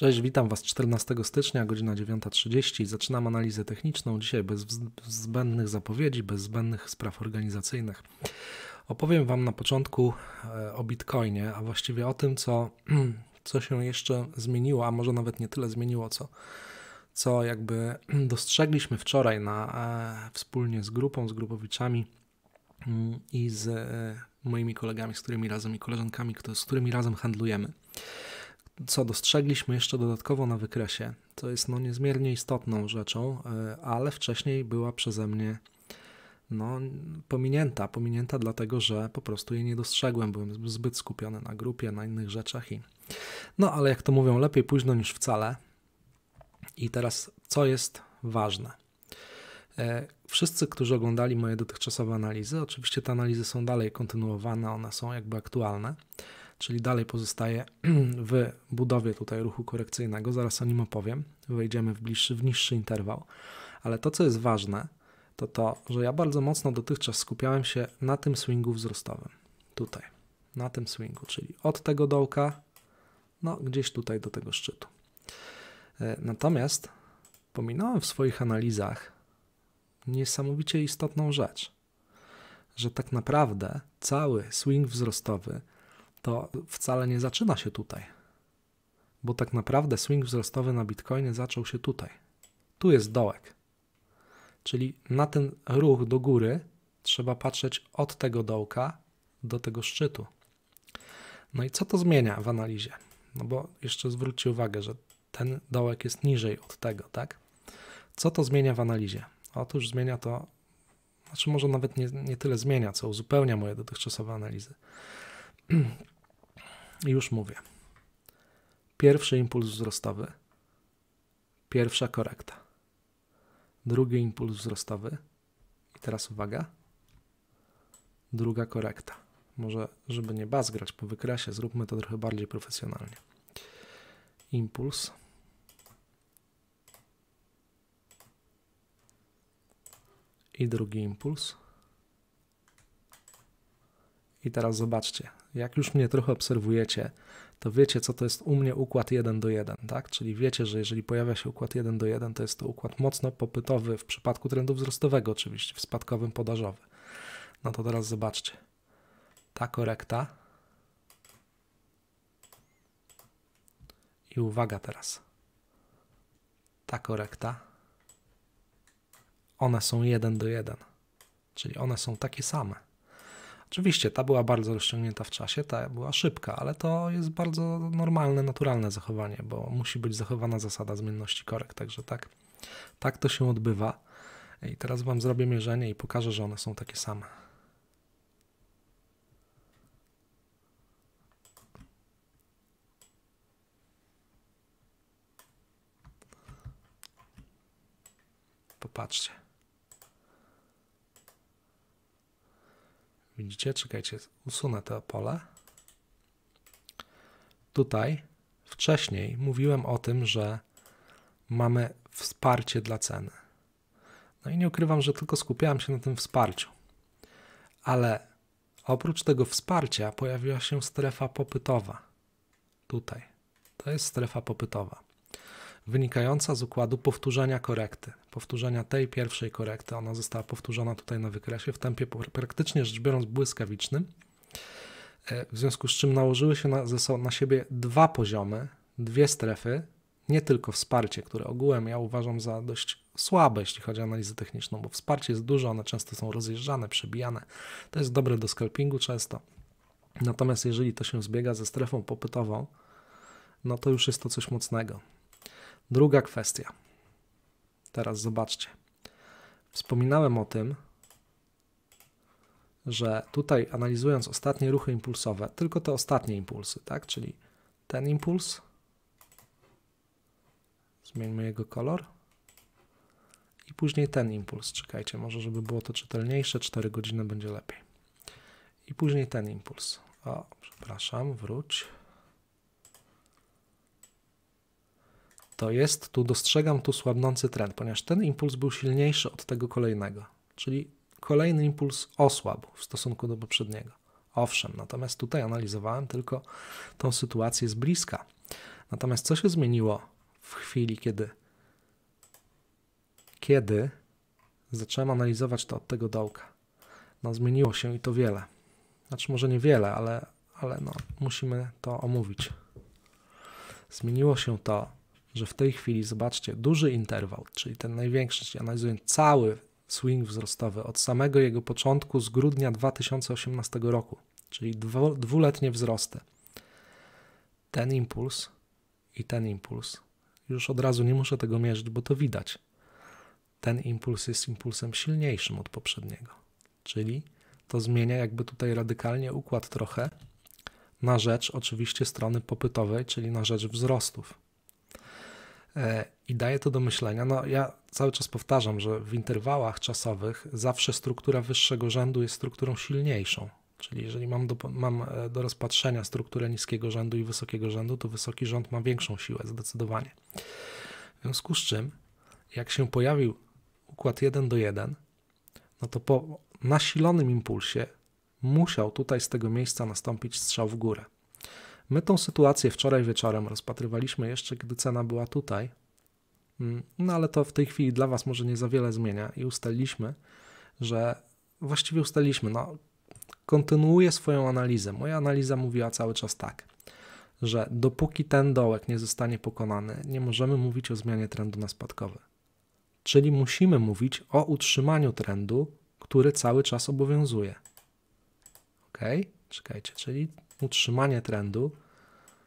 Cześć, witam Was 14 stycznia, godzina 9.30. Zaczynam analizę techniczną dzisiaj bez zbędnych zapowiedzi, bez zbędnych spraw organizacyjnych. Opowiem Wam na początku e, o Bitcoinie, a właściwie o tym, co, co się jeszcze zmieniło, a może nawet nie tyle zmieniło, co, co jakby dostrzegliśmy wczoraj na, e, wspólnie z grupą, z grupowiczami mm, i z e, moimi kolegami, z którymi razem i koleżankami, z którymi razem handlujemy co dostrzegliśmy jeszcze dodatkowo na wykresie, to jest no niezmiernie istotną rzeczą, e, ale wcześniej była przeze mnie no, pominięta. Pominięta dlatego, że po prostu jej nie dostrzegłem, byłem zbyt skupiony na grupie, na innych rzeczach. I... No ale jak to mówią, lepiej późno niż wcale. I teraz, co jest ważne? E, wszyscy, którzy oglądali moje dotychczasowe analizy, oczywiście te analizy są dalej kontynuowane, one są jakby aktualne czyli dalej pozostaje w budowie tutaj ruchu korekcyjnego. Zaraz o nim opowiem. Wejdziemy w bliższy, w niższy interwał. Ale to, co jest ważne, to to, że ja bardzo mocno dotychczas skupiałem się na tym swingu wzrostowym. Tutaj, na tym swingu, czyli od tego dołka, no gdzieś tutaj do tego szczytu. E, natomiast pominąłem w swoich analizach niesamowicie istotną rzecz, że tak naprawdę cały swing wzrostowy to wcale nie zaczyna się tutaj. Bo tak naprawdę swing wzrostowy na Bitcoinie zaczął się tutaj. Tu jest dołek. Czyli na ten ruch do góry trzeba patrzeć od tego dołka do tego szczytu. No i co to zmienia w analizie? No bo jeszcze zwróćcie uwagę, że ten dołek jest niżej od tego, tak? Co to zmienia w analizie? Otóż zmienia to, znaczy może nawet nie, nie tyle zmienia, co uzupełnia moje dotychczasowe analizy. Już mówię. Pierwszy impuls wzrostowy, pierwsza korekta, drugi impuls wzrostowy i teraz uwaga, druga korekta. Może, żeby nie grać po wykresie, zróbmy to trochę bardziej profesjonalnie. Impuls. I drugi impuls. I teraz zobaczcie, jak już mnie trochę obserwujecie, to wiecie, co to jest u mnie układ 1 do 1, tak? Czyli wiecie, że jeżeli pojawia się układ 1 do 1, to jest to układ mocno popytowy w przypadku trendu wzrostowego, oczywiście, w spadkowym podażowy. No to teraz zobaczcie. Ta korekta. I uwaga teraz. Ta korekta. One są 1 do 1. Czyli one są takie same. Oczywiście ta była bardzo rozciągnięta w czasie, ta była szybka, ale to jest bardzo normalne, naturalne zachowanie, bo musi być zachowana zasada zmienności korek. Także tak, tak to się odbywa. I teraz Wam zrobię mierzenie i pokażę, że one są takie same. Popatrzcie. Widzicie? Czekajcie, usunę to pole. Tutaj wcześniej mówiłem o tym, że mamy wsparcie dla ceny. No i nie ukrywam, że tylko skupiałem się na tym wsparciu. Ale oprócz tego wsparcia pojawiła się strefa popytowa. Tutaj. To jest strefa popytowa, wynikająca z układu powtórzenia korekty powtórzenia tej pierwszej korekty. Ona została powtórzona tutaj na wykresie w tempie praktycznie rzecz biorąc błyskawicznym, e, w związku z czym nałożyły się na, na siebie dwa poziomy, dwie strefy, nie tylko wsparcie, które ogółem ja uważam za dość słabe, jeśli chodzi o analizę techniczną, bo wsparcie jest dużo, one często są rozjeżdżane, przebijane. To jest dobre do scalpingu często. Natomiast jeżeli to się zbiega ze strefą popytową, no to już jest to coś mocnego. Druga kwestia. Teraz zobaczcie. Wspominałem o tym, że tutaj analizując ostatnie ruchy impulsowe, tylko te ostatnie impulsy, tak? Czyli ten impuls, zmieńmy jego kolor i później ten impuls. Czekajcie, może żeby było to czytelniejsze, 4 godziny będzie lepiej. I później ten impuls. O, przepraszam, wróć. to jest, tu dostrzegam tu słabnący trend, ponieważ ten impuls był silniejszy od tego kolejnego, czyli kolejny impuls osłabł w stosunku do poprzedniego. Owszem, natomiast tutaj analizowałem tylko tą sytuację z bliska. Natomiast co się zmieniło w chwili, kiedy, kiedy zacząłem analizować to od tego dołka? No, zmieniło się i to wiele. Znaczy, może niewiele, ale, ale no, musimy to omówić. Zmieniło się to że w tej chwili, zobaczcie, duży interwał, czyli ten największy, czyli analizując cały swing wzrostowy od samego jego początku z grudnia 2018 roku, czyli dwuletnie wzrosty. Ten impuls i ten impuls. Już od razu nie muszę tego mierzyć, bo to widać. Ten impuls jest impulsem silniejszym od poprzedniego. Czyli to zmienia jakby tutaj radykalnie układ trochę na rzecz oczywiście strony popytowej, czyli na rzecz wzrostów. E, i daje to do myślenia. No, ja cały czas powtarzam, że w interwałach czasowych zawsze struktura wyższego rzędu jest strukturą silniejszą. Czyli jeżeli mam do, mam e, do rozpatrzenia strukturę niskiego rzędu i wysokiego rzędu, to wysoki rząd ma większą siłę zdecydowanie. W związku z czym, jak się pojawił układ 1 do 1, no to po nasilonym impulsie musiał tutaj z tego miejsca nastąpić strzał w górę. My tą sytuację wczoraj wieczorem rozpatrywaliśmy jeszcze, gdy cena była tutaj, mm, no ale to w tej chwili dla Was może nie za wiele zmienia i ustaliliśmy, że właściwie ustaliliśmy, no kontynuuję swoją analizę. Moja analiza mówiła cały czas tak, że dopóki ten dołek nie zostanie pokonany, nie możemy mówić o zmianie trendu na spadkowy. Czyli musimy mówić o utrzymaniu trendu, który cały czas obowiązuje. Ok? Czekajcie, czyli utrzymanie trendu,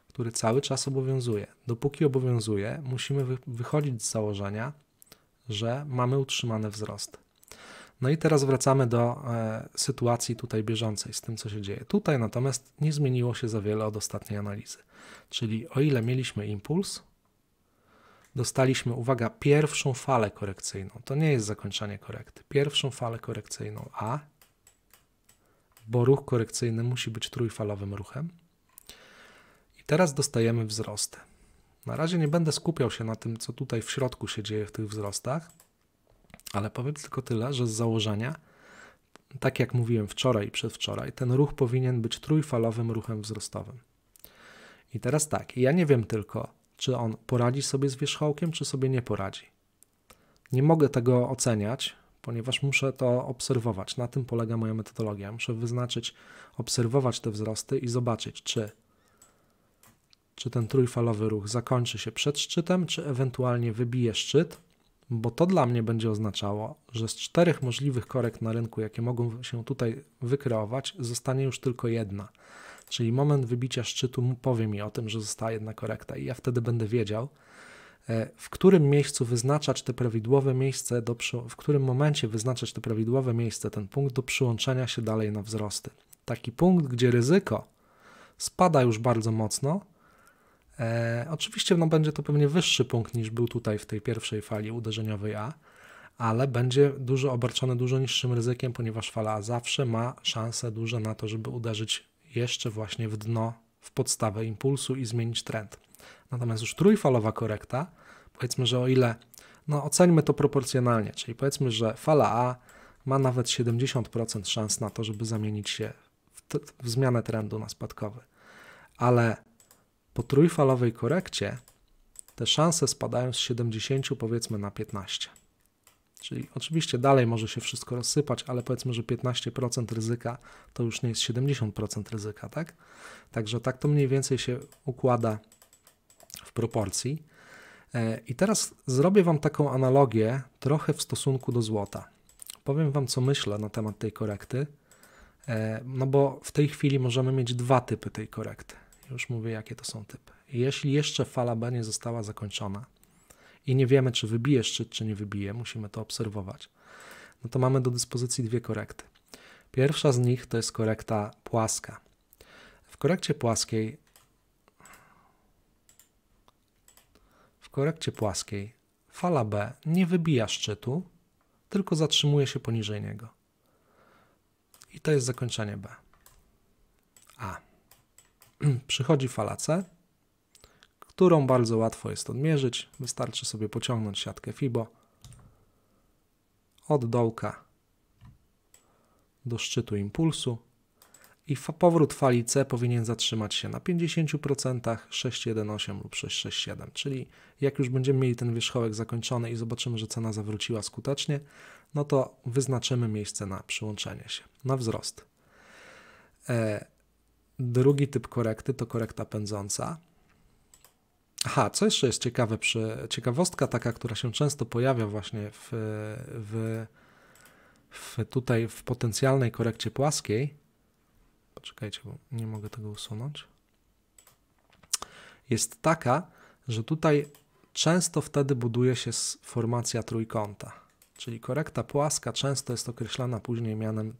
który cały czas obowiązuje. Dopóki obowiązuje, musimy wy wychodzić z założenia, że mamy utrzymany wzrost. No i teraz wracamy do e, sytuacji tutaj bieżącej, z tym co się dzieje. Tutaj natomiast nie zmieniło się za wiele od ostatniej analizy. Czyli o ile mieliśmy impuls, dostaliśmy, uwaga, pierwszą falę korekcyjną. To nie jest zakończenie korekty. Pierwszą falę korekcyjną A bo ruch korekcyjny musi być trójfalowym ruchem. I teraz dostajemy wzrosty. Na razie nie będę skupiał się na tym, co tutaj w środku się dzieje w tych wzrostach, ale powiem tylko tyle, że z założenia, tak jak mówiłem wczoraj i przedwczoraj, ten ruch powinien być trójfalowym ruchem wzrostowym. I teraz tak, ja nie wiem tylko, czy on poradzi sobie z wierzchołkiem, czy sobie nie poradzi. Nie mogę tego oceniać, ponieważ muszę to obserwować. Na tym polega moja metodologia. Muszę wyznaczyć, obserwować te wzrosty i zobaczyć, czy, czy ten trójfalowy ruch zakończy się przed szczytem, czy ewentualnie wybije szczyt, bo to dla mnie będzie oznaczało, że z czterech możliwych korekt na rynku, jakie mogą się tutaj wykreować, zostanie już tylko jedna. Czyli moment wybicia szczytu powie mi o tym, że została jedna korekta, i ja wtedy będę wiedział, E, w którym miejscu wyznaczać te prawidłowe miejsce, do, w którym momencie wyznaczać te prawidłowe miejsce, ten punkt do przyłączenia się dalej na wzrosty. Taki punkt, gdzie ryzyko spada już bardzo mocno. E, oczywiście no, będzie to pewnie wyższy punkt niż był tutaj w tej pierwszej fali uderzeniowej A, ale będzie dużo obarczony dużo niższym ryzykiem, ponieważ fala A zawsze ma szanse duże na to, żeby uderzyć jeszcze właśnie w dno, w podstawę impulsu i zmienić trend. Natomiast już trójfalowa korekta, powiedzmy, że o ile, no oceńmy to proporcjonalnie, czyli powiedzmy, że fala A ma nawet 70% szans na to, żeby zamienić się w, w zmianę trendu na spadkowy. Ale po trójfalowej korekcie te szanse spadają z 70 powiedzmy na 15. Czyli oczywiście dalej może się wszystko rozsypać, ale powiedzmy, że 15% ryzyka to już nie jest 70% ryzyka, tak? Także tak to mniej więcej się układa w proporcji. E, I teraz zrobię Wam taką analogię trochę w stosunku do złota. Powiem Wam, co myślę na temat tej korekty, e, no bo w tej chwili możemy mieć dwa typy tej korekty. Już mówię, jakie to są typy. Jeśli jeszcze fala B nie została zakończona i nie wiemy, czy wybije szczyt, czy nie wybije, musimy to obserwować, no to mamy do dyspozycji dwie korekty. Pierwsza z nich to jest korekta płaska. W korekcie płaskiej korekcie płaskiej fala B nie wybija szczytu, tylko zatrzymuje się poniżej niego. I to jest zakończenie B. A. Przychodzi fala C, którą bardzo łatwo jest odmierzyć. Wystarczy sobie pociągnąć siatkę FIBO od dołka do szczytu impulsu i powrót fali C powinien zatrzymać się na 50%, 6,18 lub 6,67, czyli jak już będziemy mieli ten wierzchołek zakończony i zobaczymy, że cena zawróciła skutecznie, no to wyznaczymy miejsce na przyłączenie się, na wzrost. E, drugi typ korekty to korekta pędząca. Aha, co jeszcze jest ciekawe, przy, ciekawostka taka, która się często pojawia właśnie w, w, w tutaj w potencjalnej korekcie płaskiej, poczekajcie, bo nie mogę tego usunąć, jest taka, że tutaj często wtedy buduje się formacja trójkąta, czyli korekta płaska często jest określana później mianem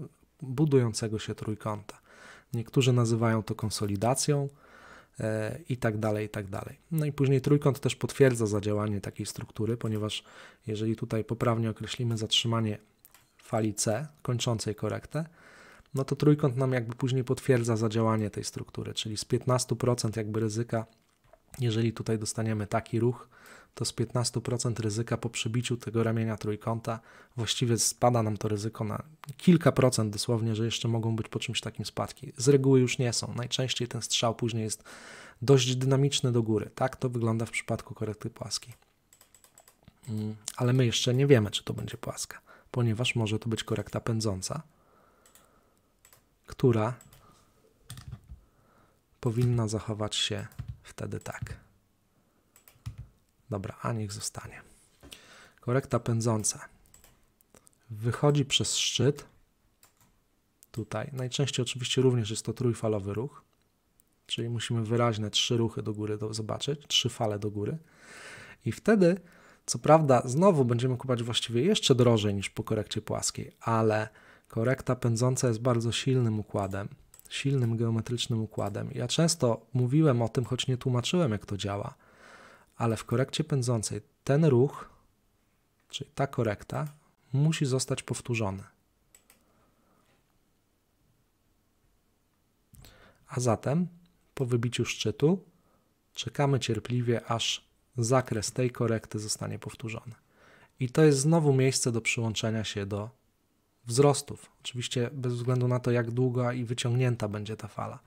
e, budującego się trójkąta. Niektórzy nazywają to konsolidacją e, i tak dalej, i tak dalej. No i później trójkąt też potwierdza zadziałanie takiej struktury, ponieważ jeżeli tutaj poprawnie określimy zatrzymanie fali C kończącej korektę, no to trójkąt nam jakby później potwierdza zadziałanie tej struktury, czyli z 15% jakby ryzyka, jeżeli tutaj dostaniemy taki ruch, to z 15% ryzyka po przebiciu tego ramienia trójkąta właściwie spada nam to ryzyko na kilka procent dosłownie, że jeszcze mogą być po czymś takim spadki. Z reguły już nie są. Najczęściej ten strzał później jest dość dynamiczny do góry. Tak to wygląda w przypadku korekty płaskiej. Mm, ale my jeszcze nie wiemy, czy to będzie płaska, ponieważ może to być korekta pędząca, która powinna zachować się wtedy tak. Dobra, a niech zostanie. Korekta pędząca. Wychodzi przez szczyt. Tutaj. Najczęściej oczywiście również jest to trójfalowy ruch. Czyli musimy wyraźne trzy ruchy do góry do, zobaczyć, trzy fale do góry. I wtedy, co prawda, znowu będziemy kupować właściwie jeszcze drożej niż po korekcie płaskiej, ale Korekta pędząca jest bardzo silnym układem, silnym geometrycznym układem. Ja często mówiłem o tym, choć nie tłumaczyłem, jak to działa, ale w korekcie pędzącej ten ruch, czyli ta korekta, musi zostać powtórzony. A zatem po wybiciu szczytu czekamy cierpliwie, aż zakres tej korekty zostanie powtórzony. I to jest znowu miejsce do przyłączenia się do wzrostów. Oczywiście bez względu na to, jak długa i wyciągnięta będzie ta fala,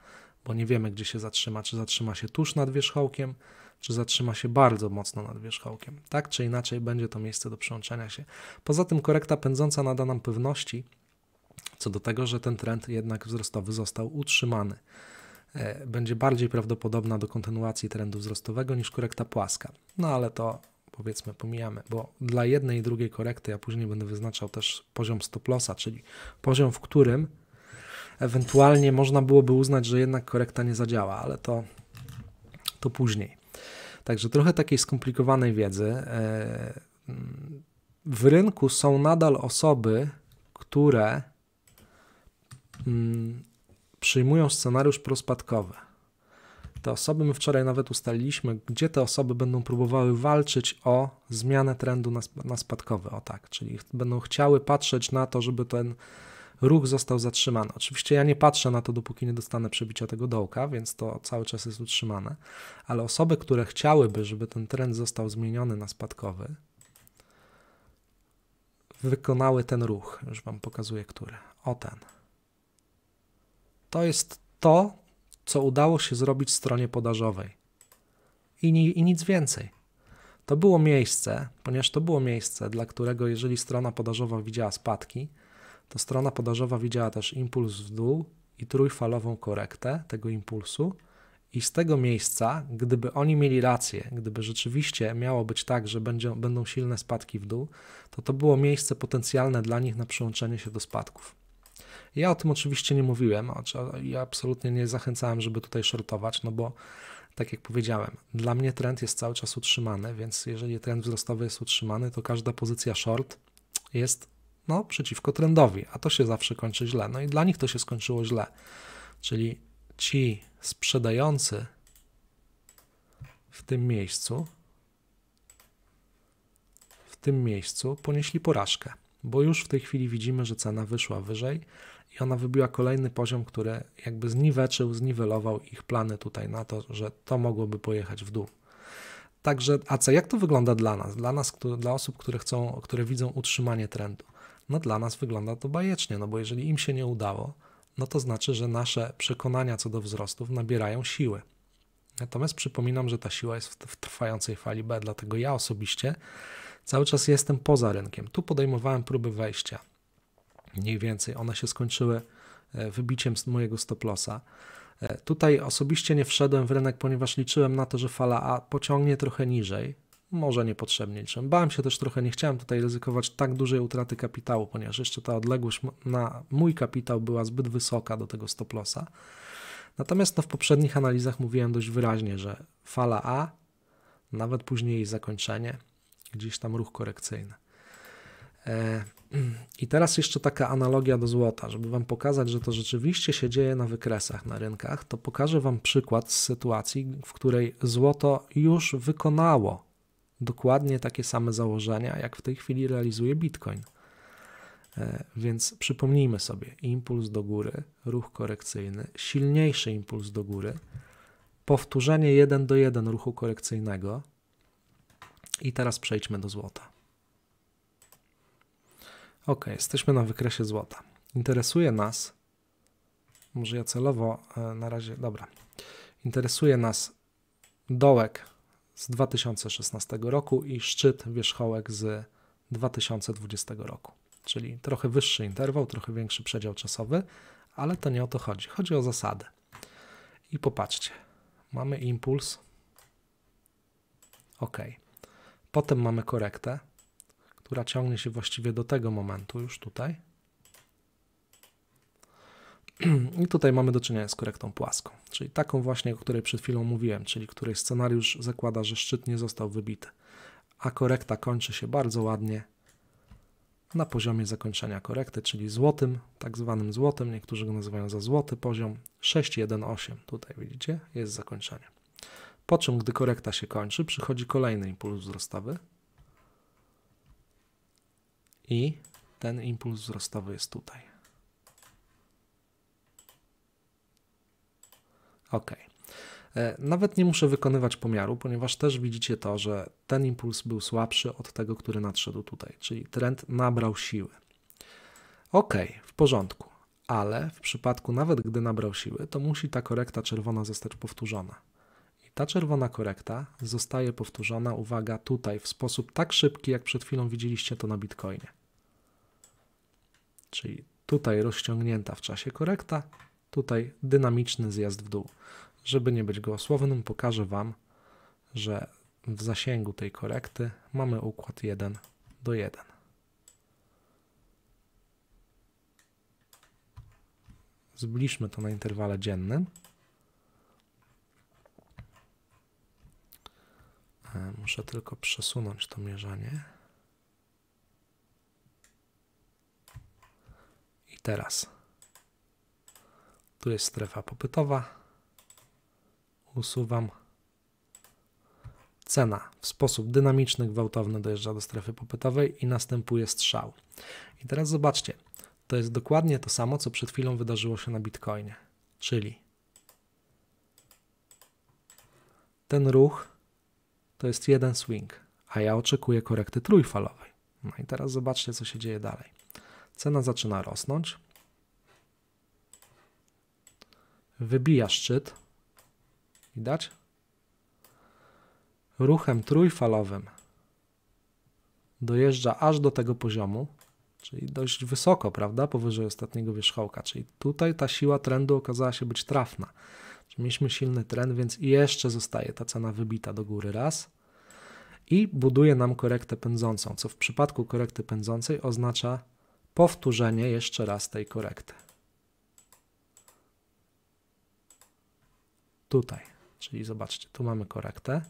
bo nie wiemy, gdzie się zatrzyma, czy zatrzyma się tuż nad wierzchołkiem, czy zatrzyma się bardzo mocno nad wierzchołkiem. Tak czy inaczej będzie to miejsce do przyłączenia się. Poza tym korekta pędząca nada nam pewności co do tego, że ten trend jednak wzrostowy został utrzymany. E, będzie bardziej prawdopodobna do kontynuacji trendu wzrostowego niż korekta płaska. No ale to powiedzmy pomijamy, bo dla jednej i drugiej korekty ja później będę wyznaczał też poziom stop lossa, czyli poziom, w którym ewentualnie można byłoby uznać, że jednak korekta nie zadziała, ale to, to później. Także trochę takiej skomplikowanej wiedzy. E, w rynku są nadal osoby, które mm, przyjmują scenariusz prospadkowy te osoby. My wczoraj nawet ustaliliśmy, gdzie te osoby będą próbowały walczyć o zmianę trendu na, na spadkowy. O tak, czyli będą chciały patrzeć na to, żeby ten ruch został zatrzymany. Oczywiście ja nie patrzę na to, dopóki nie dostanę przebicia tego dołka, więc to cały czas jest utrzymane, ale osoby, które chciałyby, żeby ten trend został zmieniony na spadkowy, wykonały ten ruch. Już Wam pokazuję, który. O ten. To jest to, co udało się zrobić stronie podażowej. I, ni, I nic więcej. To było miejsce, ponieważ to było miejsce, dla którego jeżeli strona podażowa widziała spadki, to strona podażowa widziała też impuls w dół i trójfalową korektę tego impulsu. I z tego miejsca, gdyby oni mieli rację, gdyby rzeczywiście miało być tak, że będzie, będą silne spadki w dół, to to było miejsce potencjalne dla nich na przyłączenie się do spadków. Ja o tym oczywiście nie mówiłem i absolutnie nie zachęcałem, żeby tutaj shortować, no bo tak jak powiedziałem, dla mnie trend jest cały czas utrzymany, więc jeżeli trend wzrostowy jest utrzymany, to każda pozycja short jest no, przeciwko trendowi, a to się zawsze kończy źle. No i dla nich to się skończyło źle. Czyli ci sprzedający w tym miejscu, w tym miejscu ponieśli porażkę, bo już w tej chwili widzimy, że cena wyszła wyżej i ona wybiła kolejny poziom, który jakby zniweczył, zniwelował ich plany tutaj na to, że to mogłoby pojechać w dół. Także, a co, jak to wygląda dla nas? Dla nas, dla osób, które chcą, które widzą utrzymanie trendu. No dla nas wygląda to bajecznie, no bo jeżeli im się nie udało, no to znaczy, że nasze przekonania co do wzrostów nabierają siły. Natomiast przypominam, że ta siła jest w, w trwającej fali B, dlatego ja osobiście cały czas jestem poza rynkiem. Tu podejmowałem próby wejścia mniej więcej. One się skończyły e, wybiciem z mojego stop lossa. E, tutaj osobiście nie wszedłem w rynek, ponieważ liczyłem na to, że fala A pociągnie trochę niżej. Może niepotrzebnie liczyłem. Bałem się też trochę, nie chciałem tutaj ryzykować tak dużej utraty kapitału, ponieważ jeszcze ta odległość na mój kapitał była zbyt wysoka do tego stop lossa. Natomiast no, w poprzednich analizach mówiłem dość wyraźnie, że fala A, nawet później jej zakończenie, gdzieś tam ruch korekcyjny. E, i teraz jeszcze taka analogia do złota, żeby Wam pokazać, że to rzeczywiście się dzieje na wykresach na rynkach, to pokażę Wam przykład z sytuacji, w której złoto już wykonało dokładnie takie same założenia, jak w tej chwili realizuje Bitcoin. E, więc przypomnijmy sobie: impuls do góry, ruch korekcyjny, silniejszy impuls do góry, powtórzenie 1 do 1 ruchu korekcyjnego. I teraz przejdźmy do złota. Ok, jesteśmy na wykresie złota. Interesuje nas, może ja celowo e, na razie, dobra, interesuje nas dołek z 2016 roku i szczyt wierzchołek z 2020 roku. Czyli trochę wyższy interwał, trochę większy przedział czasowy, ale to nie o to chodzi. Chodzi o zasadę. I popatrzcie, mamy impuls. OK. Potem mamy korektę która ciągnie się właściwie do tego momentu, już tutaj. I tutaj mamy do czynienia z korektą płaską, czyli taką właśnie, o której przed chwilą mówiłem, czyli której scenariusz zakłada, że szczyt nie został wybity, a korekta kończy się bardzo ładnie na poziomie zakończenia korekty, czyli złotym, tak zwanym złotym, niektórzy go nazywają za złoty poziom, 6,1,8, tutaj widzicie, jest zakończenie. Po czym, gdy korekta się kończy, przychodzi kolejny impuls wzrostowy, i ten impuls wzrostowy jest tutaj. Ok. E, nawet nie muszę wykonywać pomiaru, ponieważ też widzicie to, że ten impuls był słabszy od tego, który nadszedł tutaj, czyli trend nabrał siły. Ok, w porządku, ale w przypadku nawet gdy nabrał siły, to musi ta korekta czerwona zostać powtórzona. Ta czerwona korekta zostaje powtórzona, uwaga, tutaj w sposób tak szybki, jak przed chwilą widzieliście to na Bitcoinie. Czyli tutaj rozciągnięta w czasie korekta, tutaj dynamiczny zjazd w dół. Żeby nie być gołosłownym, pokażę Wam, że w zasięgu tej korekty mamy układ 1 do 1. Zbliżmy to na interwale dziennym. E, muszę tylko przesunąć to mierzenie. I teraz. Tu jest strefa popytowa. Usuwam. Cena w sposób dynamiczny, gwałtowny dojeżdża do strefy popytowej i następuje strzał. I teraz zobaczcie, to jest dokładnie to samo, co przed chwilą wydarzyło się na Bitcoinie. Czyli ten ruch to jest jeden swing, a ja oczekuję korekty trójfalowej. No i teraz zobaczcie, co się dzieje dalej. Cena zaczyna rosnąć, wybija szczyt, widać? Ruchem trójfalowym dojeżdża aż do tego poziomu, czyli dość wysoko, prawda, powyżej ostatniego wierzchołka, czyli tutaj ta siła trendu okazała się być trafna. Mieliśmy silny trend, więc jeszcze zostaje ta cena wybita do góry raz i buduje nam korektę pędzącą, co w przypadku korekty pędzącej oznacza powtórzenie jeszcze raz tej korekty. Tutaj, czyli zobaczcie, tu mamy korektę.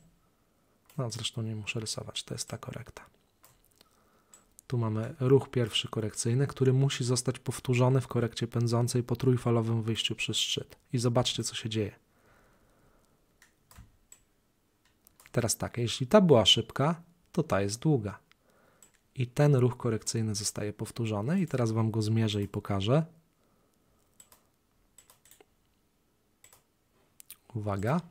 No zresztą nie muszę rysować, to jest ta korekta. Tu mamy ruch pierwszy korekcyjny, który musi zostać powtórzony w korekcie pędzącej po trójfalowym wyjściu przez szczyt. I zobaczcie, co się dzieje. Teraz tak, jeśli ta była szybka, to ta jest długa. I ten ruch korekcyjny zostaje powtórzony i teraz Wam go zmierzę i pokażę. Uwaga.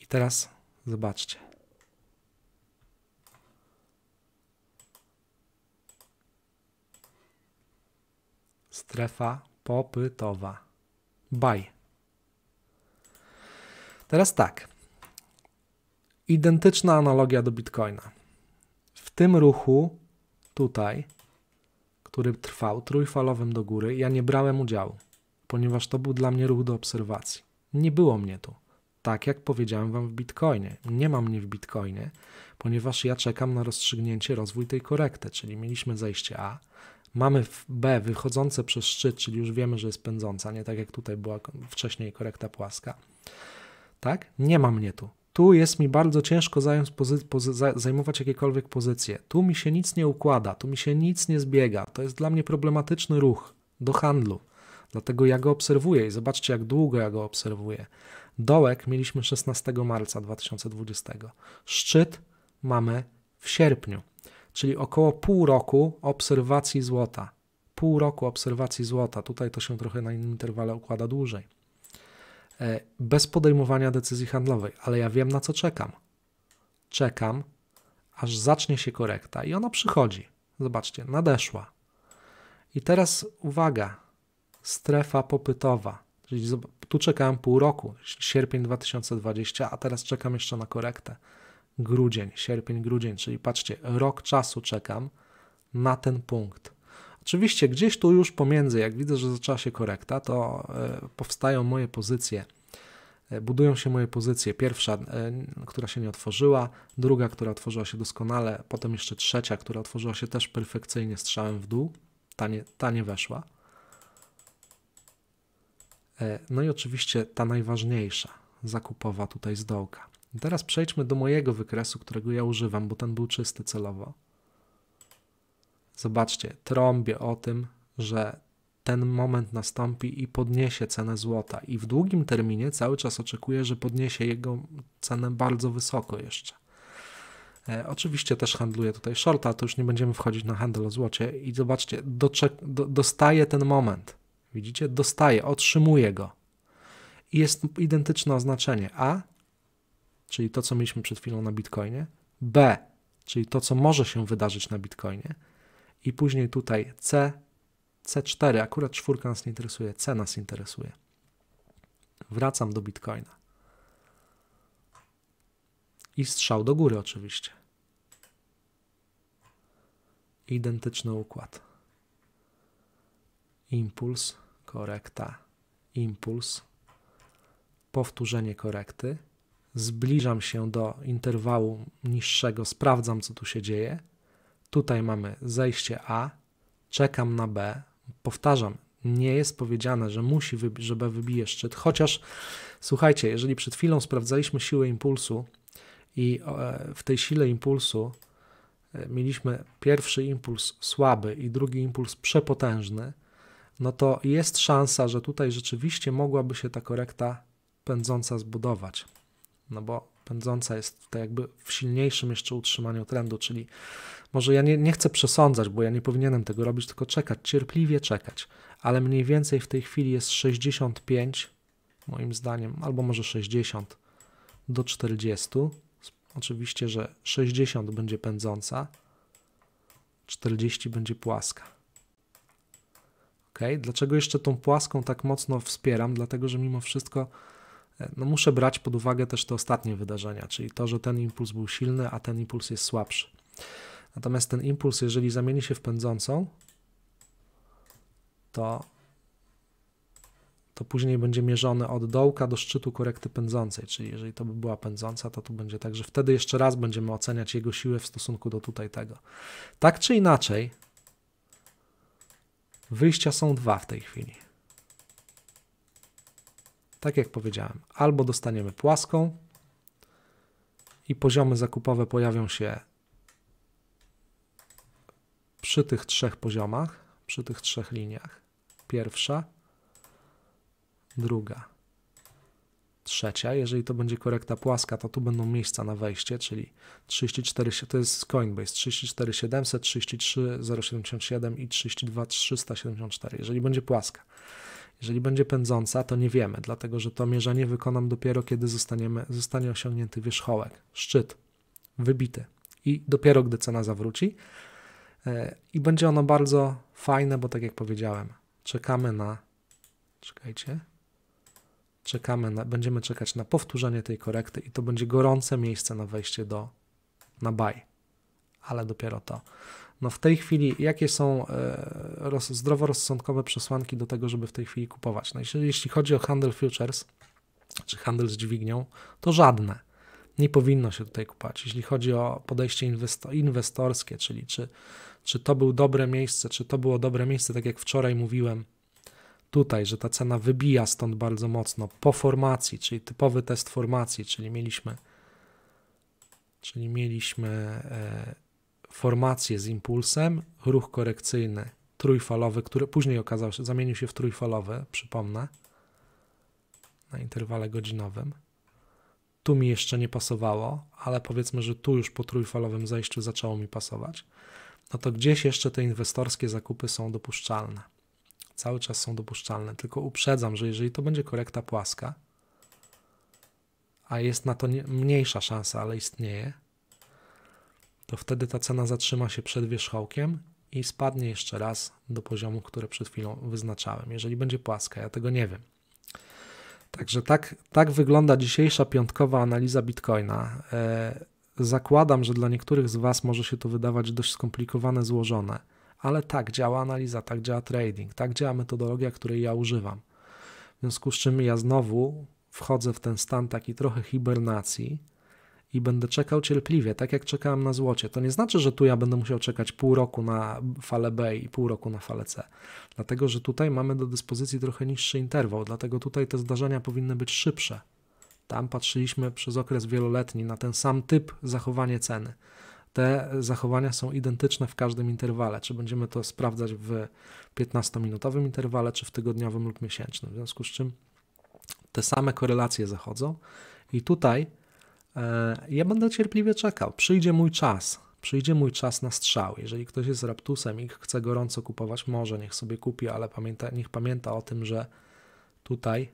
I teraz zobaczcie Strefa popytowa. Buy. Teraz tak. Identyczna analogia do Bitcoina. W tym ruchu tutaj, który trwał trójfalowym do góry, ja nie brałem udziału, ponieważ to był dla mnie ruch do obserwacji. Nie było mnie tu. Tak jak powiedziałem wam w Bitcoinie. Nie ma mnie w Bitcoinie, ponieważ ja czekam na rozstrzygnięcie rozwój tej korekty, czyli mieliśmy zejście A, Mamy w B wychodzące przez szczyt, czyli już wiemy, że jest pędząca, nie tak jak tutaj była wcześniej korekta płaska. Tak? Nie ma mnie tu. Tu jest mi bardzo ciężko zająć pozy- pozy- zajmować jakiekolwiek pozycje. Tu mi się nic nie układa, tu mi się nic nie zbiega. To jest dla mnie problematyczny ruch do handlu. Dlatego ja go obserwuję i zobaczcie, jak długo ja go obserwuję. Dołek mieliśmy 16 marca 2020. Szczyt mamy w sierpniu czyli około pół roku obserwacji złota. Pół roku obserwacji złota. Tutaj to się trochę na innym interwale układa dłużej. E, bez podejmowania decyzji handlowej, ale ja wiem na co czekam. Czekam, aż zacznie się korekta i ona przychodzi. Zobaczcie, nadeszła. I teraz uwaga, strefa popytowa. Czyli tu czekałem pół roku, sierpień 2020, a teraz czekam jeszcze na korektę grudzień, sierpień, grudzień, czyli patrzcie, rok czasu czekam na ten punkt. Oczywiście gdzieś tu już pomiędzy, jak widzę, że zaczęła się korekta, to e, powstają moje pozycje. E, budują się moje pozycje. Pierwsza, e, która się nie otworzyła, druga, która otworzyła się doskonale, potem jeszcze trzecia, która otworzyła się też perfekcyjnie strzałem w dół. Ta nie, ta nie weszła. No i oczywiście ta najważniejsza, zakupowa tutaj z dołka. Teraz przejdźmy do mojego wykresu, którego ja używam, bo ten był czysty celowo. Zobaczcie, trąbię o tym, że ten moment nastąpi i podniesie cenę złota. I w długim terminie cały czas oczekuję, że podniesie jego cenę bardzo wysoko jeszcze. E, oczywiście też handluję tutaj shorta, to już nie będziemy wchodzić na handel o złocie. I zobaczcie, do, dostaję ten moment. Widzicie? Dostaję, otrzymuję go. I jest identyczne oznaczenie. A czyli to, co mieliśmy przed chwilą na Bitcoinie, B, czyli to, co może się wydarzyć na Bitcoinie, i później tutaj C, C4, akurat czwórka nas nie interesuje, C nas interesuje. Wracam do Bitcoina. I strzał do góry, oczywiście. Identyczny układ. Impuls, korekta, impuls, powtórzenie korekty zbliżam się do interwału niższego, sprawdzam co tu się dzieje. Tutaj mamy zejście A, czekam na B. Powtarzam, nie jest powiedziane, że musi, żeby że B wybije szczyt, chociaż słuchajcie, jeżeli przed chwilą sprawdzaliśmy siłę impulsu i e, w tej sile impulsu e, mieliśmy pierwszy impuls słaby i drugi impuls przepotężny, no to jest szansa, że tutaj rzeczywiście mogłaby się ta korekta pędząca zbudować no bo pędząca jest tutaj jakby w silniejszym jeszcze utrzymaniu trendu, czyli może ja nie, nie chcę przesądzać, bo ja nie powinienem tego robić, tylko czekać, cierpliwie czekać, ale mniej więcej w tej chwili jest 65, moim zdaniem, albo może 60 do 40. Oczywiście, że 60 będzie pędząca, 40 będzie płaska. Ok, dlaczego jeszcze tą płaską tak mocno wspieram? Dlatego, że mimo wszystko no muszę brać pod uwagę też te ostatnie wydarzenia, czyli to, że ten impuls był silny, a ten impuls jest słabszy. Natomiast ten impuls, jeżeli zamieni się w pędzącą, to, to później będzie mierzony od dołka do szczytu korekty pędzącej, czyli jeżeli to by była pędząca, to tu będzie tak, że wtedy jeszcze raz będziemy oceniać jego siłę w stosunku do tutaj tego. Tak czy inaczej, wyjścia są dwa w tej chwili. Tak jak powiedziałem, albo dostaniemy płaską i poziomy zakupowe pojawią się przy tych trzech poziomach, przy tych trzech liniach. Pierwsza, druga, trzecia. Jeżeli to będzie korekta płaska, to tu będą miejsca na wejście, czyli 34, to jest Coinbase 34700, 33077 i 32374, jeżeli będzie płaska. Jeżeli będzie pędząca, to nie wiemy, dlatego że to mierzenie wykonam dopiero, kiedy zostaniemy, zostanie osiągnięty wierzchołek, szczyt, wybity. I dopiero gdy cena zawróci. E, I będzie ono bardzo fajne, bo tak jak powiedziałem, czekamy na. Czekajcie. Czekamy na, będziemy czekać na powtórzenie tej korekty i to będzie gorące miejsce na wejście do na buy. Ale dopiero to no w tej chwili jakie są e, roz, zdroworozsądkowe przesłanki do tego, żeby w tej chwili kupować? No jeśli, jeśli chodzi o handel futures, czy handel z dźwignią, to żadne. Nie powinno się tutaj kupować. Jeśli chodzi o podejście inwestorskie, czyli czy, czy to był dobre miejsce, czy to było dobre miejsce, tak jak wczoraj mówiłem, tutaj, że ta cena wybija stąd bardzo mocno po formacji, czyli typowy test formacji, czyli mieliśmy, czyli mieliśmy e, formacje z impulsem, ruch korekcyjny trójfalowy, który później okazał się, zamienił się w trójfalowy, przypomnę, na interwale godzinowym. Tu mi jeszcze nie pasowało, ale powiedzmy, że tu już po trójfalowym zejściu zaczęło mi pasować. No to gdzieś jeszcze te inwestorskie zakupy są dopuszczalne. Cały czas są dopuszczalne, tylko uprzedzam, że jeżeli to będzie korekta płaska, a jest na to nie, mniejsza szansa, ale istnieje, to wtedy ta cena zatrzyma się przed wierzchołkiem i spadnie jeszcze raz do poziomu, który przed chwilą wyznaczałem. Jeżeli będzie płaska, ja tego nie wiem. Także tak, tak wygląda dzisiejsza piątkowa analiza Bitcoina. E, zakładam, że dla niektórych z Was może się to wydawać dość skomplikowane, złożone, ale tak działa analiza, tak działa trading, tak działa metodologia, której ja używam. W związku z czym ja znowu wchodzę w ten stan taki trochę hibernacji, i będę czekał cierpliwie, tak jak czekałem na złocie. To nie znaczy, że tu ja będę musiał czekać pół roku na falę B i pół roku na falę C, dlatego że tutaj mamy do dyspozycji trochę niższy interwał, dlatego tutaj te zdarzenia powinny być szybsze. Tam patrzyliśmy przez okres wieloletni na ten sam typ zachowania ceny. Te zachowania są identyczne w każdym interwale, czy będziemy to sprawdzać w 15-minutowym interwale, czy w tygodniowym lub miesięcznym. W związku z czym te same korelacje zachodzą i tutaj E, ja będę cierpliwie czekał. Przyjdzie mój czas. Przyjdzie mój czas na strzał. Jeżeli ktoś jest raptusem i chce gorąco kupować, może niech sobie kupi, ale pamięta, niech pamięta o tym, że tutaj